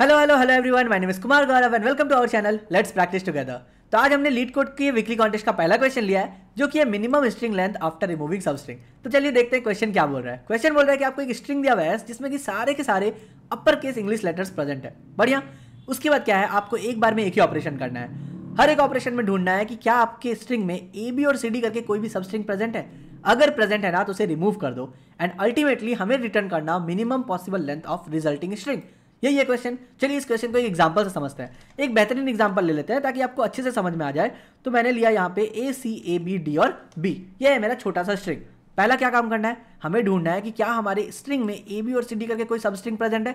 hello hello hello everyone my name is Kumar Gaurav and welcome to our channel let's practice together तो आज हमने LeetCode की weekly contest का पहला question लिया है जो कि है minimum string length after removing substring तो चलिए देखते हैं क्वेश्चन क्या बोल रहा है क्वेश्चन बोल रहा है कि आपको एक स्ट्रिंग दिया हुआ है जिसमें कि सारे के सारे upper case English letters present है बढ़िया उसके बाद क्या है आपको एक बार में एक ही ऑपरेशन करना है हर एक ऑपरेशन में ढूंढना है कि क्या आपके स्ट्रिंग में ए बी और सी डी करके कोई भी सब स्ट्रिंग प्रेजेंट है अगर प्रेजेंट है ना तो उसे रिमूव कर दो एंड अल्टीमेटली हमें रिटर्न करना minimum possible length of resulting string यही है क्वेश्चन चलिए इस क्वेश्चन को एक एग्जाम्पल से समझते हैं एक बेहतरीन एग्जाम्पल ले लेते हैं ताकि आपको अच्छे से समझ में आ जाए तो मैंने लिया यहाँ पे A C A B D और बी ये है मेरा छोटा सा स्ट्रिंग पहला क्या काम करना है हमें ढूंढना है कि क्या हमारे स्ट्रिंग में ए बी और सी डी करके कोई सब स्ट्रिंग प्रेजेंट है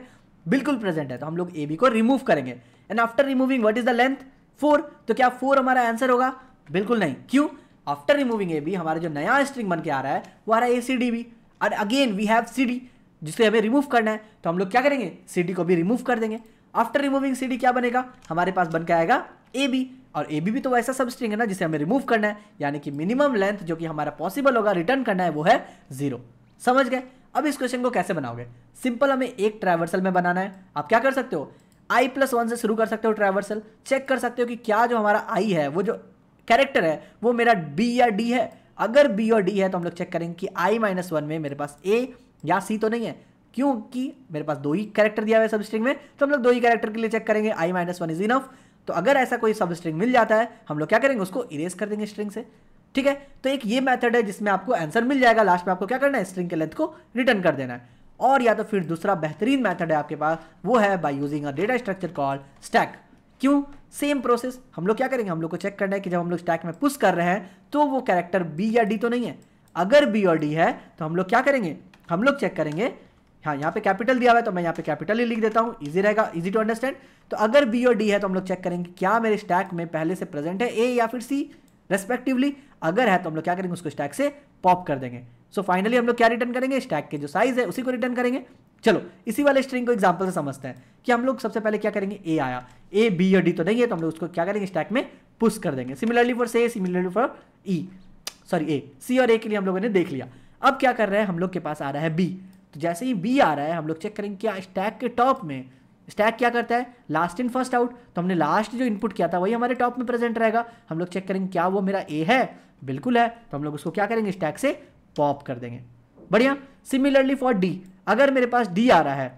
बिल्कुल प्रेजेंट है तो हम लोग ए बी को रिमूव करेंगे and after removing what is the length four तो क्या फोर हमारा आंसर होगा बिल्कुल नहीं क्यों आफ्टर रिमूविंग ए बी हमारा जो नया स्ट्रिंग बन के आ रहा है वो आ रहा है ए सी डी बी और again we have C D जिसे हमें रिमूव करना है तो हम लोग क्या करेंगे सी को भी रिमूव कर देंगे आफ्टर रिमूविंग सी क्या बनेगा हमारे पास बन के आएगा ए बी और ए बी भी तो वैसा सब स्ट्रिंग है ना जिसे हमें रिमूव करना है यानी कि मिनिमम लेंथ जो कि हमारा पॉसिबल होगा रिटर्न करना है वो है जीरो समझ गए अब इस क्वेश्चन को कैसे बनाओगे सिंपल हमें एक ट्रैवर्सल में बनाना है आप क्या कर सकते हो आई प्लस वन से शुरू कर सकते हो ट्रैवर्सल चेक कर सकते हो कि क्या जो हमारा आई है वो जो कैरेक्टर है वो मेरा बी या डी है अगर बी और डी है तो हम लोग चेक करेंगे कि आई माइनस वन में मेरे पास ए या सी तो नहीं है क्योंकि मेरे पास दो ही कैरेक्टर दिया हुआ है सब स्ट्रिंग में तो हम लोग दो ही कैरेक्टर के लिए चेक करेंगे I minus one is enough तो अगर ऐसा कोई सब स्ट्रिंग मिल जाता है हम लोग क्या करेंगे उसको इरेज कर देंगे स्ट्रिंग से ठीक है तो एक ये मेथड है जिसमें आपको आंसर मिल जाएगा लास्ट में आपको क्या करना है स्ट्रिंग के लेंथ को रिटर्न कर देना है और या तो फिर दूसरा बेहतरीन मेथड है आपके पास वो है by using a data structure call stack क्यों सेम प्रोसेस हम लोग क्या करेंगे हम लोग को चेक करना है कि जब हम लोग स्टैक में पुश कर रहे हैं तो वो कैरेक्टर बी या डी तो नहीं है अगर बी और डी है तो हम लोग क्या करेंगे हम लोग चेक करेंगे हाँ यहाँ पे कैपिटल दिया हुआ है तो मैं यहाँ पे कैपिटल ही लिख देता हूँ इजी रहेगा इजी टू अंडरस्टैंड तो अगर बी और डी है तो हम लोग चेक करेंगे क्या मेरे स्टैक में पहले से प्रेजेंट है ए या फिर सी रेस्पेक्टिवली अगर है तो हम लोग क्या करेंगे उसको स्टैक से पॉप कर देंगे सो so, फाइनली हम लोग क्या रिटर्न करेंगे स्टैक के जो साइज है उसी को रिटर्न करेंगे चलो इसी वाले स्ट्रिंग को एग्जाम्पल से समझते हैं कि हम लोग सबसे पहले क्या करेंगे ए आया ए बी और डी तो नहीं है तो हम लोग उसको क्या करेंगे स्टैक में पुश कर देंगे सिमिलरली फॉर से similarly for E sorry A C और ए के लिए हम लोगों ने देख लिया अब क्या कर रहे हैं हम लोग के पास आ रहा है बी तो जैसे ही बी आ रहा है हम लोग चेक करेंगे क्या स्टैक के टॉप में स्टैक क्या करता है लास्ट इन फर्स्ट आउट तो हमने लास्ट जो इनपुट किया था वही हमारे टॉप में प्रेजेंट रहेगा हम लोग चेक करेंगे क्या वो मेरा ए है बिल्कुल है तो हम लोग उसको क्या करेंगे स्टैक से पॉप कर देंगे बढ़िया सिमिलरली फॉर डी अगर मेरे पास डी आ रहा है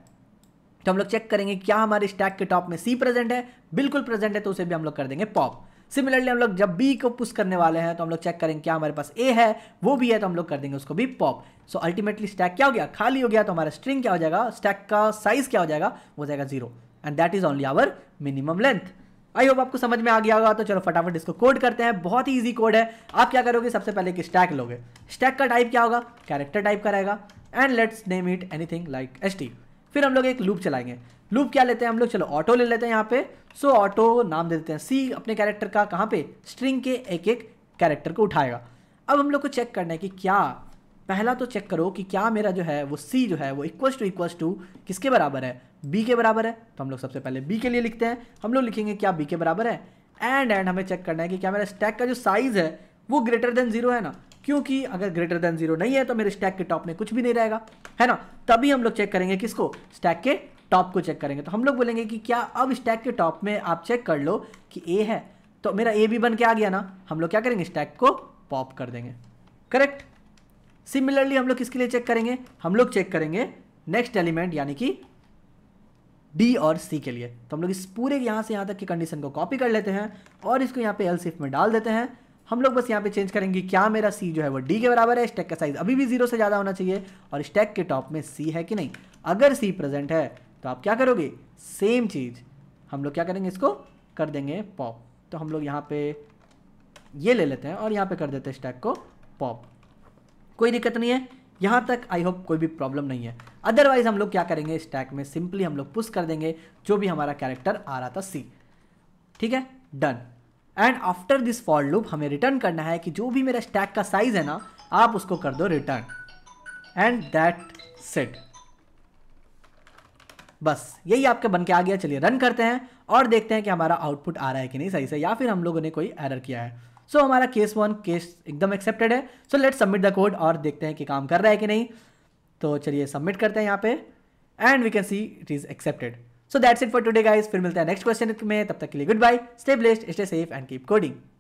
तो हम लोग चेक करेंगे क्या हमारे स्टैक के टॉप में सी प्रेजेंट है बिल्कुल प्रेजेंट है तो उसे भी हम लोग कर देंगे पॉप सिमिलरली हम लोग जब बी को पुश करने वाले हैं तो हम लोग चेक करेंगे क्या हमारे पास ए है वो भी है तो हम लोग कर देंगे उसको भी पॉप सो अल्टीमेटली स्टैक क्या हो गया खाली हो गया तो हमारा स्ट्रिंग क्या हो जाएगा स्टैक का साइज क्या हो जाएगा वो जाएगा zero and that is only our minimum length I hope आपको समझ में आ गया होगा तो चलो फटाफट इसको कोड करते हैं बहुत ही ईजी कोड है आप क्या करोगे सबसे पहले कि स्टैक लोगे स्टैक का टाइप क्या होगा कैरेक्टर टाइप का रहेगा and let's name it anything like S फिर हम लोग एक लूप चलाएंगे लूप क्या लेते हैं हम लोग चलो ऑटो ले लेते हैं यहाँ पे सो so, ऑटो नाम दे देते हैं सी अपने कैरेक्टर का कहाँ पे स्ट्रिंग के एक एक कैरेक्टर को उठाएगा अब हम लोग को चेक करना है कि क्या पहला तो चेक करो कि क्या मेरा जो है वो सी जो है वो इक्वल्स टू इक्वल्स टू किसके बराबर है बी के बराबर है तो हम लोग सबसे पहले बी के लिए लिखते हैं हम लोग लिखेंगे क्या बी के बराबर है एंड एंड हमें चेक करना है कि क्या मेरा स्टैक का जो साइज़ है वो ग्रेटर देन जीरो है ना क्योंकि अगर ग्रेटर देन जीरो नहीं है तो मेरे स्टैक के टॉप में कुछ भी नहीं रहेगा है ना तभी हम लोग चेक करेंगे किसको स्टैक के टॉप को चेक करेंगे तो हम लोग बोलेंगे कि क्या अब स्टैक के टॉप में आप चेक कर लो कि ए है तो मेरा ए भी बन के आ गया ना हम लोग क्या करेंगे स्टैक को पॉप कर देंगे करेक्ट सिमिलरली हम लोग किसके लिए चेक करेंगे हम लोग चेक करेंगे नेक्स्ट एलिमेंट यानी कि डी और सी के लिए तो हम लोग इस पूरे यहाँ से यहाँ तक की कंडीशन को कॉपी कर लेते हैं और इसको यहाँ पे एल सिफ में डाल देते हैं हम लोग बस यहाँ पे चेंज करेंगे क्या मेरा सी जो है वो डी के बराबर है स्टैक का साइज अभी भी जीरो से ज़्यादा होना चाहिए और स्टैक के टॉप में सी है कि नहीं अगर सी प्रेजेंट है तो आप क्या करोगे सेम चीज़ हम लोग क्या करेंगे इसको कर देंगे पॉप तो हम लोग यहाँ पे ये ले लेते हैं और यहाँ पे कर देते हैं स्टैक को पॉप कोई दिक्कत नहीं है यहाँ तक आई होप कोई भी प्रॉब्लम नहीं है अदरवाइज हम लोग क्या करेंगे स्टैक में सिंपली हम लोग पुश कर देंगे जो भी हमारा कैरेक्टर आ रहा था सी ठीक है done and after this for loop हमें रिटर्न करना है कि जो भी मेरा स्टैक का साइज है ना आप उसको कर दो रिटर्न एंड दैट सेट बस यही आपके बन के आ गया चलिए रन करते हैं और देखते हैं कि हमारा आउटपुट आ रहा है कि नहीं सही से या फिर हम लोगों ने कोई एरर किया है सो so, हमारा केस वन केस एकदम एक्सेप्टेड है so let submit the code और देखते हैं कि काम कर रहा है कि नहीं तो चलिए सबमिट करते हैं यहाँ पे and we can see it is accepted so that's it for today guys फिर मिलते हैं नेक्स्ट क्वेश्चन में तब तक के लिए goodbye stay blessed stay safe and keep coding